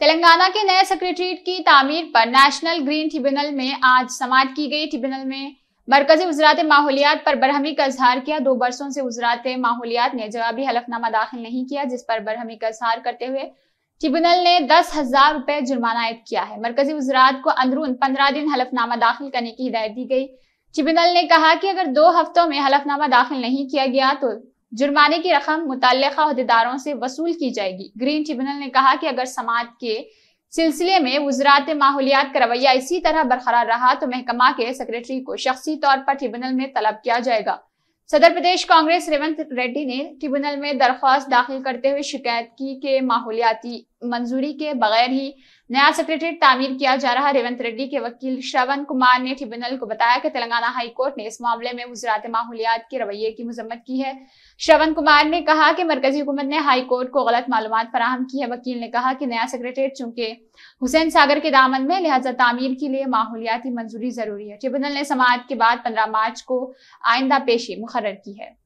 तेलंगाना के नए सेक्रेटरीट की तामीर पर नेशनल ग्रीन ट्रिब्यूनल में आज समाप्त की गई ट्रिब्यूनल में मरकजी वजरात माहौलियात पर बरहमी का इजहार किया दो बरसों से वजरात माहौलियात ने जवाबी हलफनामा दाखिल नहीं किया जिस पर बरहमी का इजहार करते हुए ट्रिब्यूनल ने दस हजार रुपए जुर्माना आयद किया है मरकजी वजरात को अंदरून पंद्रह दिन हलफनामा दाखिल करने की हिदायत दी गई ट्रिब्यूनल ने कहा कि अगर दो हफ्तों में हलफनामा दाखिल नहीं किया गया तो जुर्माने की रकम मुतल अहदेदारों से वसूल की जाएगी ग्रीन ट्रिब्यूनल ने कहा कि अगर समाज के सिलसिले में वजरात माहौलियात का रवैया इसी तरह बरकरार रहा तो महकमा के सेक्रेटरी को शख्सी तौर पर ट्रिब्यूनल में तलब किया जाएगा सदर प्रदेश कांग्रेस रेवंत रेड्डी ने ट्रिब्यूनल में दरख्वास्त दाखिल करते हुए शिकायत की कि माहौलियाती मंजूरी के बगैर ही नया सेक्रेटरी तामीर किया जा रहा रेवंत रेड्डी के वकील श्रवण कुमार ने ट्रिब्यूनल को बताया कि तेलंगाना हाईकोर्ट ने इस मामले में गुजरात माहौलियात के रवैये की मजम्मत की है श्रवण कुमार ने कहा कि मरकजी हुकूमत ने हाईकोर्ट को गलत मालूम फराहम की है वकील ने कहा कि नया सेक्रेटरीट चूंकि हुसैन सागर के दामन में लिहाजा तामीर के लिए माहौलियाती मंजूरी जरूरी है ट्रिब्यूनल ने समात के बाद पंद्रह मार्च को आइंदा पेशी मुकर की है